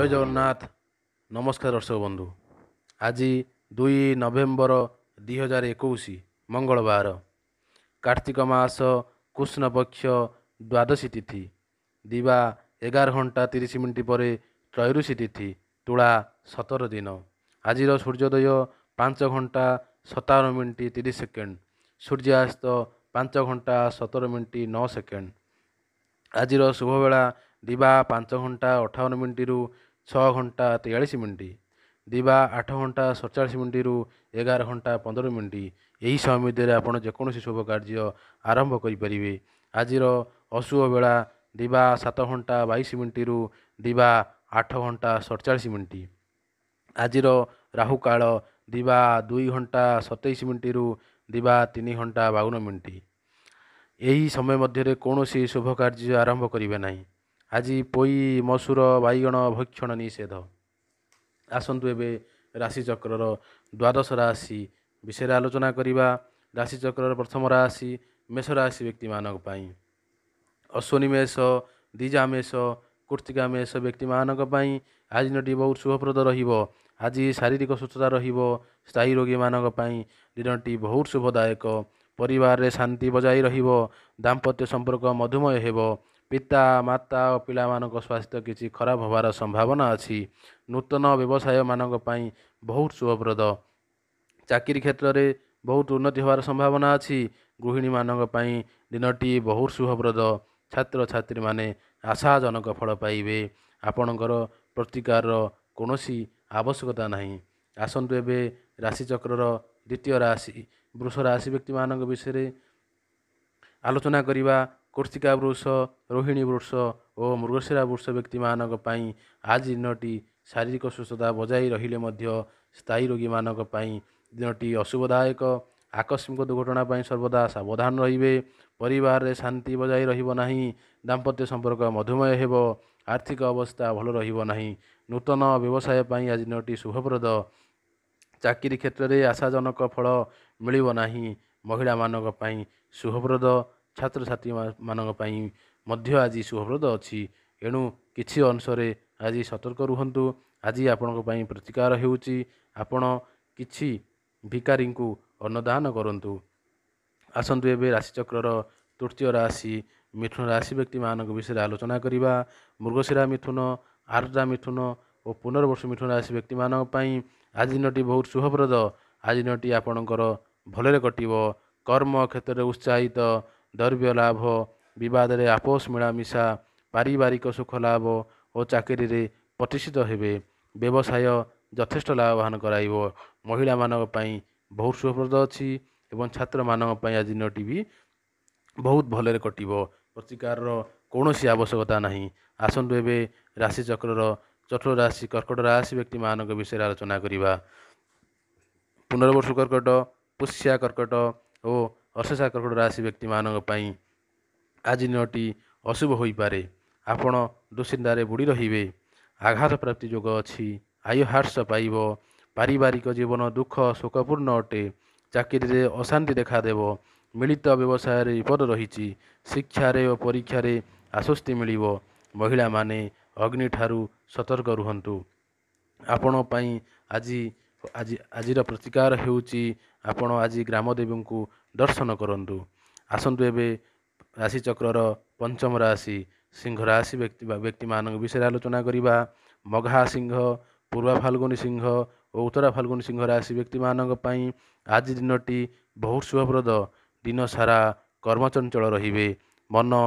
ଜୟ ଜଗନ୍ନାଥ ନମସ୍କାର ଦର୍ଶକ ବନ୍ଧୁ ଆଜି ଦୁଇ ନଭେମ୍ବର ଦୁଇ ହଜାର ଏକୋଇଶ ମଙ୍ଗଳବାର କାର୍ତ୍ତିକ ମାସ କୃଷ୍ଣ ପକ୍ଷ ଦ୍ୱାଦଶୀ ତିଥି ଦିବା ଏଗାର ଘଣ୍ଟା ତିରିଶ ମିନିଟ୍ ପରେ ତ୍ରୟୁଷୀ ତିଥି ତୁଳା ସତର ଦିନ ଆଜିର ସୂର୍ଯ୍ୟୋଦୟ ପାଞ୍ଚ ଘଣ୍ଟା ସତାବନ ମିନିଟ୍ ତିରିଶ ସେକେଣ୍ଡ ସୂର୍ଯ୍ୟାସ୍ତ ପାଞ୍ଚ ଘଣ୍ଟା ସତର ମିନିଟ୍ ନଅ ସେକେଣ୍ଡ ଆଜିର ଶୁଭବେଳା ଦିବା ପାଞ୍ଚ ଘଣ୍ଟା ଅଠାବନ ମିନିଟ୍ରୁ ଛଅ ଘଣ୍ଟା ତେୟାଳିଶ ମିନିଟ୍ ଦିବା ଆଠ ଘଣ୍ଟା ସତଚାଳିଶ ମିନିଟ୍ରୁ ଏଗାର ଘଣ୍ଟା ପନ୍ଦର ମିନିଟ୍ ଏହି ସମୟ ମଧ୍ୟରେ ଆପଣ ଯେକୌଣସି ଶୁଭ କାର୍ଯ୍ୟ ଆରମ୍ଭ କରିପାରିବେ ଆଜିର ଅଶୁଭ ବେଳା ଦିବା ସାତ ଘଣ୍ଟା ବାଇଶ ମିନିଟ୍ରୁ ଦିବା ଆଠ ଘଣ୍ଟା ସତଚାଳିଶ ମିନିଟ୍ ଆଜିର ରାହୁକାଳ ଦିବା ଦୁଇ ଘଣ୍ଟା ସତେଇଶ ମିନିଟ୍ରୁ ଦିବା ତିନି ଘଣ୍ଟା ବାଉନ ମିନିଟ୍ ଏହି ସମୟ ମଧ୍ୟରେ କୌଣସି ଶୁଭ କାର୍ଯ୍ୟ ଆରମ୍ଭ କରିବେ ନାହିଁ ଆଜି ପୋଇ ମସୁର ବାଇଗଣ ଭକ୍ଷଣ ନିଷେଧ ଆସନ୍ତୁ ଏବେ ରାଶିଚକ୍ରର ଦ୍ୱାଦଶ ରାଶି ବିଷୟରେ ଆଲୋଚନା କରିବା ରାଶିଚକ୍ରର ପ୍ରଥମ ରାଶି ମେଷ ରାଶି ବ୍ୟକ୍ତିମାନଙ୍କ ପାଇଁ ଅଶ୍ୱିନୀ ମେଷ ଦିଜା ମେଷ କୃତିକା ମେଷ ବ୍ୟକ୍ତିମାନଙ୍କ ପାଇଁ ଆଜି ଦିନଟି ବହୁତ ଶୁଭପ୍ରଦ ରହିବ ଆଜି ଶାରୀରିକ ସୁସ୍ଥତା ରହିବ ସ୍ଥାୟୀ ରୋଗୀମାନଙ୍କ ପାଇଁ ଦିନଟି ବହୁତ ଶୁଭଦାୟକ ପରିବାରରେ ଶାନ୍ତି ବଜାୟ ରହିବ ଦାମ୍ପତ୍ୟ ସମ୍ପର୍କ ମଧୁମୟ ହେବ ପିତା ମାତା ଓ ପିଲାମାନଙ୍କ ସ୍ୱାସ୍ଥ୍ୟ କିଛି ଖରାପ ହେବାର ସମ୍ଭାବନା ଅଛି ନୂତନ ବ୍ୟବସାୟମାନଙ୍କ ପାଇଁ ବହୁତ ଶୁଭପ୍ରଦ ଚାକିରି କ୍ଷେତ୍ରରେ ବହୁତ ଉନ୍ନତି ହେବାର ସମ୍ଭାବନା ଅଛି ଗୃହିଣୀମାନଙ୍କ ପାଇଁ ଦିନଟି ବହୁତ ଶୁଭପ୍ରଦ ଛାତ୍ରଛାତ୍ରୀମାନେ ଆଶାଜନକ ଫଳ ପାଇବେ ଆପଣଙ୍କର ପ୍ରତିକାରର କୌଣସି ଆବଶ୍ୟକତା ନାହିଁ ଆସନ୍ତୁ ଏବେ ରାଶିଚକ୍ରର ଦ୍ୱିତୀୟ ରାଶି ବୃଷ ରାଶି ବ୍ୟକ୍ତିମାନଙ୍କ ବିଷୟରେ ଆଲୋଚନା କରିବା କୃତିକା ବୃଷ ରୋହିଣୀ ବୃଷ ଓ ମୃଗଶିରା ବୃଷ ବ୍ୟକ୍ତିମାନଙ୍କ ପାଇଁ ଆଜି ଦିନଟି ଶାରୀରିକ ସୁସ୍ଥତା ବଜାୟ ରହିଲେ ମଧ୍ୟ ସ୍ଥାୟୀ ରୋଗୀମାନଙ୍କ ପାଇଁ ଦିନଟି ଅଶୁଭଦାୟକ ଆକସ୍ମିକ ଦୁର୍ଘଟଣା ପାଇଁ ସର୍ବଦା ସାବଧାନ ରହିବେ ପରିବାରରେ ଶାନ୍ତି ବଜାୟ ରହିବ ନାହିଁ ଦାମ୍ପତ୍ୟ ସମ୍ପର୍କ ମଧୁମେହ ହେବ ଆର୍ଥିକ ଅବସ୍ଥା ଭଲ ରହିବ ନାହିଁ ନୂତନ ବ୍ୟବସାୟ ପାଇଁ ଆଜି ଦିନଟି ଶୁଭପ୍ରଦ ଚାକିରି କ୍ଷେତ୍ରରେ ଆଶାଜନକ ଫଳ ମିଳିବ ନାହିଁ ମହିଳାମାନଙ୍କ ପାଇଁ ଶୁଭପ୍ରଦ ଛାତ୍ରଛାତ୍ରୀ ମାନଙ୍କ ପାଇଁ ମଧ୍ୟ ଆଜି ଶୁଭପ୍ରଦ ଅଛି ଏଣୁ କିଛି ଅଂଶରେ ଆଜି ସତର୍କ ରୁହନ୍ତୁ ଆଜି ଆପଣଙ୍କ ପାଇଁ ପ୍ରତିକାର ହେଉଛି ଆପଣ କିଛି ଭିକାରୀଙ୍କୁ ଅନ୍ନଦାନ କରନ୍ତୁ ଆସନ୍ତୁ ଏବେ ରାଶିଚକ୍ରର ତୃତୀୟ ରାଶି ମିଥୁନ ରାଶି ବ୍ୟକ୍ତିମାନଙ୍କ ବିଷୟରେ ଆଲୋଚନା କରିବା ମୃଗଶିରା ମିଥୁନ ଆର୍ଦ୍ରା ମିଥୁନ ଓ ପୁନର୍ବର୍ଷ ମିଥୁନ ରାଶି ବ୍ୟକ୍ତିମାନଙ୍କ ପାଇଁ ଆଜି ଦିନଟି ବହୁତ ଶୁଭପ୍ରଦ ଆଜି ଦିନଟି ଆପଣଙ୍କର ଭଲରେ କଟିବ କର୍ମ କ୍ଷେତ୍ରରେ ଉତ୍ସାହିତ ଦ୍ରବ୍ୟ ଲାଭ ବିବାଦରେ ଆପୋଷ ମିଳାମିଶା ପାରିବାରିକ ସୁଖ ଲାଭ ଓ ଚାକିରିରେ ପ୍ରତିଷ୍ଠିତ ହେବେ ବ୍ୟବସାୟ ଯଥେଷ୍ଟ ଲାଭବାନ କରାଇବ ମହିଳାମାନଙ୍କ ପାଇଁ ବହୁତ ସୁପ୍ରଦ ଅଛି ଏବଂ ଛାତ୍ରମାନଙ୍କ ପାଇଁ ଆଜି ଦିନଟି ବି ବହୁତ ଭଲରେ କଟିବ ପ୍ରତିକାରର କୌଣସି ଆବଶ୍ୟକତା ନାହିଁ ଆସନ୍ତୁ ଏବେ ରାଶିଚକ୍ରର ଚତୁର ରାଶି କର୍କଟ ରାଶି ବ୍ୟକ୍ତିମାନଙ୍କ ବିଷୟରେ ଆଲୋଚନା କରିବା ପୁନର୍ବର୍ଷ କର୍କଟ ପୁଷ୍ୟା କର୍କଟ ଓ ଅଶେଷ କର୍କଟ ରାଶି ବ୍ୟକ୍ତିମାନଙ୍କ ପାଇଁ ଆଜି ଦିନଟି ଅଶୁଭ ହୋଇପାରେ ଆପଣ ଦୁଶ୍ଚିନ୍ତାରେ ବୁଡ଼ି ରହିବେ ଆଘାତ ପ୍ରାପ୍ତି ଯୋଗ ଅଛି ଆୟୁ ହ୍ରାସ ପାଇବ ପାରିବାରିକ ଜୀବନ ଦୁଃଖ ଶୋକପୂର୍ଣ୍ଣ ଅଟେ ଚାକିରିରେ ଅଶାନ୍ତି ଦେଖାଦେବ ମିଳିତ ବ୍ୟବସାୟରେ ବିପଦ ରହିଛି ଶିକ୍ଷାରେ ଓ ପରୀକ୍ଷାରେ ଆଶ୍ୱସ୍ତି ମିଳିବ ମହିଳାମାନେ ଅଗ୍ନିଠାରୁ ସତର୍କ ରୁହନ୍ତୁ ଆପଣ ପାଇଁ ଆଜି ଆଜି ଆଜିର ପ୍ରତିକାର ହେଉଛି ଆପଣ ଆଜି ଗ୍ରାମଦେବୀଙ୍କୁ ଦର୍ଶନ କରନ୍ତୁ ଆସନ୍ତୁ ଏବେ ରାଶିଚକ୍ରର ପଞ୍ଚମ ରାଶି ସିଂହ ରାଶି ବ୍ୟକ୍ତି ବ୍ୟକ୍ତିମାନଙ୍କ ବିଷୟରେ ଆଲୋଚନା କରିବା ମଘା ସିଂହ ପୂର୍ବା ଫାଲ୍ଗୁନି ସିଂହ ଓ ଉତ୍ତରା ଫାଲ୍ଗୁନି ସିଂହ ରାଶି ବ୍ୟକ୍ତିମାନଙ୍କ ପାଇଁ ଆଜି ଦିନଟି ବହୁତ ଶୁଭପ୍ରଦ ଦିନ ସାରା କର୍ମଚଞ୍ଚଳ ରହିବେ ମନ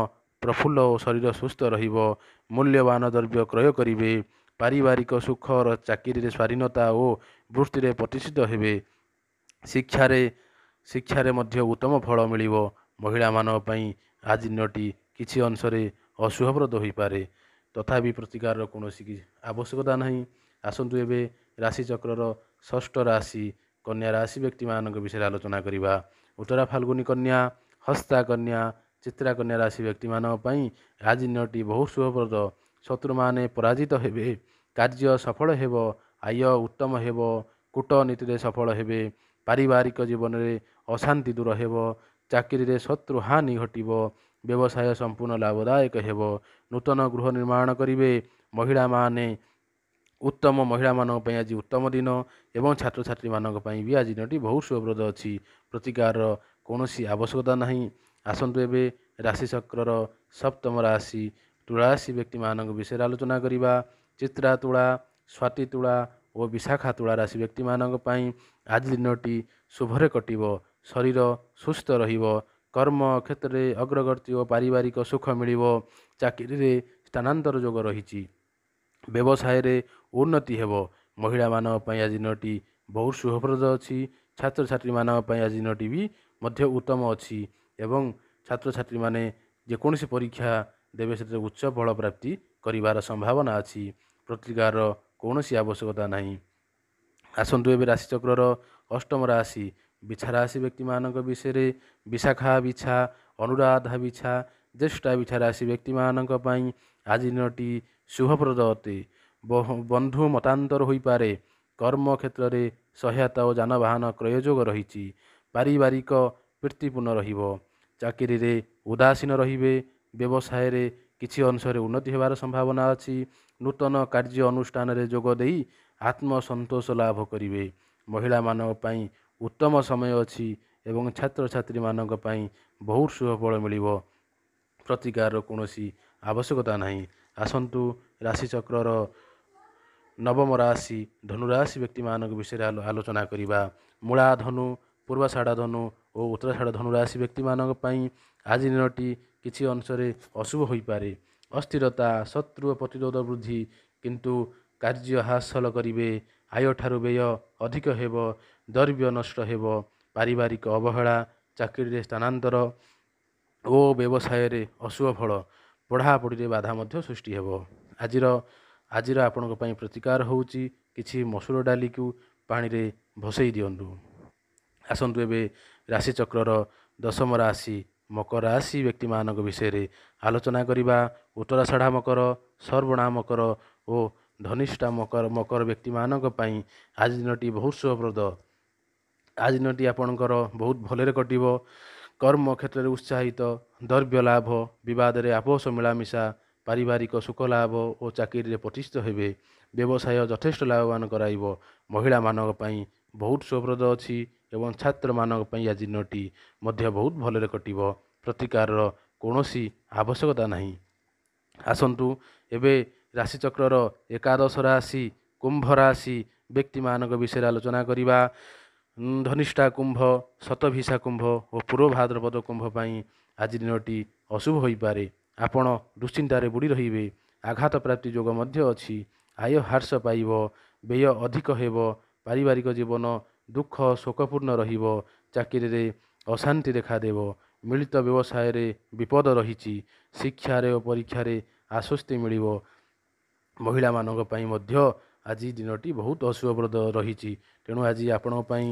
ପ୍ରଫୁଲ୍ଲ ଓ ଶରୀର ସୁସ୍ଥ ରହିବ ମୂଲ୍ୟବାନ ଦ୍ରବ୍ୟ କ୍ରୟ କରିବେ ପାରିବାରିକ ସୁଖର ଚାକିରିରେ ସ୍ୱାଧୀନତା ଓ ବୃତ୍ତିରେ ପ୍ରତିଷ୍ଠିତ ହେବେ ଶିକ୍ଷାରେ ଶିକ୍ଷାରେ ମଧ୍ୟ ଉତ୍ତମ ଫଳ ମିଳିବ ମହିଳାମାନଙ୍କ ପାଇଁ ଆଜି ଦିନଟି କିଛି ଅଂଶରେ ଅଶୁଭପ୍ରଦ ହୋଇପାରେ ତଥାପି ପ୍ରତିକାରର କୌଣସି ଆବଶ୍ୟକତା ନାହିଁ ଆସନ୍ତୁ ଏବେ ରାଶିଚକ୍ରର ଷଷ୍ଠ ରାଶି କନ୍ୟା ରାଶି ବ୍ୟକ୍ତିମାନଙ୍କ ବିଷୟରେ ଆଲୋଚନା କରିବା ଉତ୍ତରା ଫାଲ୍ଗୁନି କନ୍ୟା ହସ୍ତା କନ୍ୟା ଚିତ୍ରା କନ୍ୟା ରାଶି ବ୍ୟକ୍ତିମାନଙ୍କ ପାଇଁ ଆଜି ଦିନଟି ବହୁ ଶୁଭପ୍ରଦ ଶତ୍ରୁମାନେ ପରାଜିତ ହେବେ କାର୍ଯ୍ୟ ସଫଳ ହେବ ଆୟ ଉତ୍ତମ ହେବ କୂଟନୀତିରେ ସଫଳ ହେବେ ପାରିବାରିକ ଜୀବନରେ ଅଶାନ୍ତି ଦୂର ହେବ ଚାକିରିରେ ଶତ୍ରୁ ହାନି ଘଟିବ ବ୍ୟବସାୟ ସମ୍ପୂର୍ଣ୍ଣ ଲାଭଦାୟକ ହେବ ନୂତନ ଗୃହ ନିର୍ମାଣ କରିବେ ମହିଳାମାନେ ଉତ୍ତମ ମହିଳାମାନଙ୍କ ପାଇଁ ଆଜି ଉତ୍ତମ ଦିନ ଏବଂ ଛାତ୍ରଛାତ୍ରୀମାନଙ୍କ ପାଇଁ ବି ଆଜି ଦିନଟି ବହୁତ ସୁପ୍ରଦ ଅଛି ପ୍ରତିକାରର କୌଣସି ଆବଶ୍ୟକତା ନାହିଁ ଆସନ୍ତୁ ଏବେ ରାଶିଚକ୍ରର ସପ୍ତମ ରାଶି ତୁଳାରାଶି ବ୍ୟକ୍ତିମାନଙ୍କ ବିଷୟରେ ଆଲୋଚନା କରିବା ଚିତ୍ରା ତୁଳା ସ୍ୱାତି ତୁଳା ଓ ବିଶାଖା ତୁଳା ରାଶି ବ୍ୟକ୍ତିମାନଙ୍କ ପାଇଁ ଆଜି ଦିନଟି ଶୁଭରେ କଟିବ ଶରୀର ସୁସ୍ଥ ରହିବ କର୍ମ କ୍ଷେତ୍ରରେ ଅଗ୍ରଗତି ଓ ପାରିବାରିକ ସୁଖ ମିଳିବ ଚାକିରିରେ ସ୍ଥାନାନ୍ତର ଯୋଗ ରହିଛି ବ୍ୟବସାୟରେ ଉନ୍ନତି ହେବ ମହିଳାମାନଙ୍କ ପାଇଁ ଆଜି ଦିନଟି ବହୁତ ଶୁଭପ୍ରଦ ଅଛି ଛାତ୍ରଛାତ୍ରୀମାନଙ୍କ ପାଇଁ ଆଜି ଦିନଟି ବି ମଧ୍ୟ ଉତ୍ତମ ଅଛି ଏବଂ ଛାତ୍ରଛାତ୍ରୀମାନେ ଯେକୌଣସି ପରୀକ୍ଷା ଦେବେ ସେଥିରେ ଉଚ୍ଚ ଫଳପ୍ରାପ୍ତି କରିବାର ସମ୍ଭାବନା ଅଛି ପ୍ରତିକାରର କୌଣସି ଆବଶ୍ୟକତା ନାହିଁ ଆସନ୍ତୁ ଏବେ ରାଶିଚକ୍ରର ଅଷ୍ଟମ ରାଶି ବିଛାରାଶି ବ୍ୟକ୍ତିମାନଙ୍କ ବିଷୟରେ ବିଶାଖା ବିଛା ଅନୁରାଧା ବିଛା ଜ୍ୟେଷ୍ଠା ବିଛାରାଶି ବ୍ୟକ୍ତିମାନଙ୍କ ପାଇଁ ଆଜି ଦିନଟି ଶୁଭପ୍ରଦ ଅଟେ ବନ୍ଧୁ ମତାନ୍ତର ହୋଇପାରେ କର୍ମକ୍ଷେତ୍ରରେ ସହାୟତା ଓ ଯାନବାହନ କ୍ରୟଯୋଗ ରହିଛି ପାରିବାରିକ ପ୍ରୀତିପୂର୍ଣ୍ଣ ରହିବ ଚାକିରିରେ ଉଦାସୀନ ରହିବେ ବ୍ୟବସାୟରେ କିଛି ଅଂଶରେ ଉନ୍ନତି ହେବାର ସମ୍ଭାବନା ଅଛି ନୂତନ କାର୍ଯ୍ୟ ଅନୁଷ୍ଠାନରେ ଯୋଗ ଦେଇ ଆତ୍ମସନ୍ତୋଷ ଲାଭ କରିବେ ମହିଳାମାନଙ୍କ ପାଇଁ ଉତ୍ତମ ସମୟ ଅଛି ଏବଂ ଛାତ୍ରଛାତ୍ରୀମାନଙ୍କ ପାଇଁ ବହୁତ ଶୁଭଫଳ ମିଳିବ ପ୍ରତିକାରର କୌଣସି ଆବଶ୍ୟକତା ନାହିଁ ଆସନ୍ତୁ ରାଶିଚକ୍ରର ନବମ ରାଶି ଧନୁରାଶି ବ୍ୟକ୍ତିମାନଙ୍କ ବିଷୟରେ ଆଲୋଚନା କରିବା ମୂଳା ଧନୁ ପୂର୍ବାଷାଢ଼ା ଧନୁ ଓ ଉତ୍ତରାଷାଢ଼ା ଧନୁରାଶି ବ୍ୟକ୍ତିମାନଙ୍କ ପାଇଁ ଆଜି ଦିନଟି କିଛି ଅଂଶରେ ଅଶୁଭ ହୋଇପାରେ ଅସ୍ଥିରତା ଶତ୍ରୁ ପ୍ରତିରୋଧ ବୃଦ୍ଧି କିନ୍ତୁ କାର୍ଯ୍ୟ ହାସଲ କରିବେ ଆୟଠାରୁ ବ୍ୟୟ ଅଧିକ ହେବ ଦ୍ରବ୍ୟ ନଷ୍ଟ ହେବ ପାରିବାରିକ ଅବହେଳା ଚାକିରିରେ ସ୍ଥାନାନ୍ତର ଓ ବ୍ୟବସାୟରେ ଅଶୁଭ ଫଳ ପଢ଼ାପଢ଼ିରେ ବାଧା ମଧ୍ୟ ସୃଷ୍ଟି ହେବ ଆଜିର ଆଜିର ଆପଣଙ୍କ ପାଇଁ ପ୍ରତିକାର ହେଉଛି କିଛି ମସୁର ଡାଲିକୁ ପାଣିରେ ଭସେଇ ଦିଅନ୍ତୁ ଆସନ୍ତୁ ଏବେ ରାଶିଚକ୍ରର ଦଶମ ରାଶି ମକର ରାଶି ବ୍ୟକ୍ତିମାନଙ୍କ ବିଷୟରେ ଆଲୋଚନା କରିବା ଉତ୍ତରାଷଢ଼ା ମକର ସର୍ବନା ମକର ଓ ଧନିଷ୍ଠା ମକର ମକର ବ୍ୟକ୍ତିମାନଙ୍କ ପାଇଁ ଆଜି ଦିନଟି ବହୁତ ଶୁଭପ୍ରଦ ଆଜି ଦିନଟି ଆପଣଙ୍କର ବହୁତ ଭଲରେ କଟିବ କର୍ମ କ୍ଷେତ୍ରରେ ଉତ୍ସାହିତ ଦ୍ରବ୍ୟ ଲାଭ ବିବାଦରେ ଆପୋଷ ମିଳାମିଶା ପାରିବାରିକ ସୁଖ ଲାଭ ଓ ଚାକିରିରେ ପ୍ରତିଷ୍ଠିତ ହେବେ ବ୍ୟବସାୟ ଯଥେଷ୍ଟ ଲାଭବାନ କରାଇବ ମହିଳାମାନଙ୍କ ପାଇଁ ବହୁତ ଶୁଭପ୍ରଦ ଅଛି ଏବଂ ଛାତ୍ରମାନଙ୍କ ପାଇଁ ଆଜି ଦିନଟି ମଧ୍ୟ ବହୁତ ଭଲରେ କଟିବ ପ୍ରତିକାରର କୌଣସି ଆବଶ୍ୟକତା ନାହିଁ ଆସନ୍ତୁ ଏବେ ରାଶିଚକ୍ରର ଏକାଦଶ ରାଶି କୁମ୍ଭ ରାଶି ବ୍ୟକ୍ତିମାନଙ୍କ ବିଷୟରେ ଆଲୋଚନା କରିବା ଧନିଷ୍ଠା କୁମ୍ଭ ଶତଭିସା କୁମ୍ଭ ଓ ପୂର୍ବ ଭାଦ୍ରପଦ କୁମ୍ଭ ପାଇଁ ଆଜି ଦିନଟି ଅଶୁଭ ହୋଇପାରେ ଆପଣ ଦୁଶ୍ଚିନ୍ତାରେ ବୁଡ଼ି ରହିବେ ଆଘାତ ପ୍ରାପ୍ତି ଯୋଗ ମଧ୍ୟ ଅଛି ଆୟ ହ୍ରାସ ପାଇବ ବ୍ୟୟ ଅଧିକ ହେବ ପାରିବାରିକ ଜୀବନ ଦୁଃଖ ଶୋକପୂର୍ଣ୍ଣ ରହିବ ଚାକିରିରେ ଅଶାନ୍ତି ଦେଖାଦେବ ମିଳିତ ବ୍ୟବସାୟରେ ବିପଦ ରହିଛି ଶିକ୍ଷାରେ ଓ ପରୀକ୍ଷାରେ ଆଶ୍ୱସ୍ତି ମିଳିବ ମହିଳାମାନଙ୍କ ପାଇଁ ମଧ୍ୟ ଆଜି ଦିନଟି ବହୁତ ଅଶୁଭପ୍ରଦ ରହିଛି ତେଣୁ ଆଜି ଆପଣଙ୍କ ପାଇଁ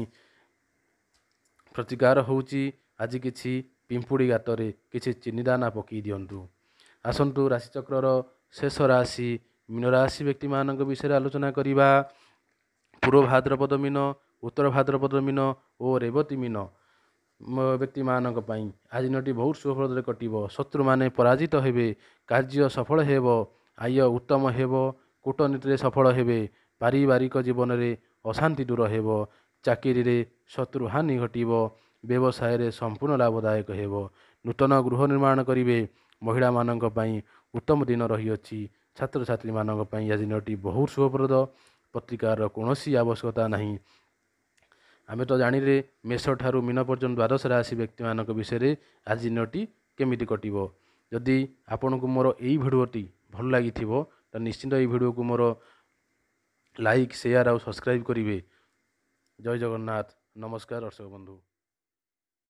ପ୍ରତିକାର ହେଉଛି ଆଜି କିଛି ପିମ୍ପୁଡ଼ି ଗାତରେ କିଛି ଚିନିଦାନା ପକାଇ ଦିଅନ୍ତୁ ଆସନ୍ତୁ ରାଶିଚକ୍ରର ଶେଷ ରାଶି ମୀନ ରାଶି ବ୍ୟକ୍ତିମାନଙ୍କ ବିଷୟରେ ଆଲୋଚନା କରିବା ପୂର୍ବ ଭାଦ୍ରପଦ ମୀନ ଉତ୍ତର ଭାଦ୍ରପଦ ମୀନ ଓ ରେବତୀ ମୀନ ବ୍ୟକ୍ତିମାନଙ୍କ ପାଇଁ ଆଜି ଦିନଟି ବହୁତ ଶୁଭପ୍ରଦରେ କଟିବ ଶତ୍ରୁମାନେ ପରାଜିତ ହେବେ କାର୍ଯ୍ୟ ସଫଳ ହେବ ଆୟ ଉତ୍ତମ ହେବ କୂଟନୀତିରେ ସଫଳ ହେବେ ପାରିବାରିକ ଜୀବନରେ ଅଶାନ୍ତି ଦୂର ହେବ ଚାକିରିରେ ଶତ୍ରୁ ହାନି ଘଟିବ ବ୍ୟବସାୟରେ ସମ୍ପୂର୍ଣ୍ଣ ଲାଭଦାୟକ ହେବ ନୂତନ ଗୃହ ନିର୍ମାଣ କରିବେ ମହିଳାମାନଙ୍କ ପାଇଁ ଉତ୍ତମ ଦିନ ରହିଅଛି ଛାତ୍ରଛାତ୍ରୀମାନଙ୍କ ପାଇଁ ଆଜି ଦିନଟି ବହୁତ ଶୁଭପ୍ରଦ ପତ୍ରିକାର କୌଣସି ଆବଶ୍ୟକତା ନାହିଁ ଆମେ ତ ଜାଣିଲେ ମେଷଠାରୁ ମୀନ ପର୍ଯ୍ୟନ୍ତ ଦ୍ୱାଦଶ ରାଶି ବ୍ୟକ୍ତିମାନଙ୍କ ବିଷୟରେ ଆଜି ଦିନଟି କେମିତି କଟିବ ଯଦି ଆପଣଙ୍କୁ ମୋର ଏହି ଭିଡ଼ିଓଟି ଭଲ ଲାଗିଥିବ ତାହେଲେ ନିଶ୍ଚିନ୍ତ ଏଇ ଭିଡ଼ିଓକୁ ମୋର ଲାଇକ୍ ସେୟାର୍ ଆଉ ସବସ୍କ୍ରାଇବ୍ କରିବେ ଜୟ ଜଗନ୍ନାଥ ନମସ୍କାର ଦର୍ଶକ ବନ୍ଧୁ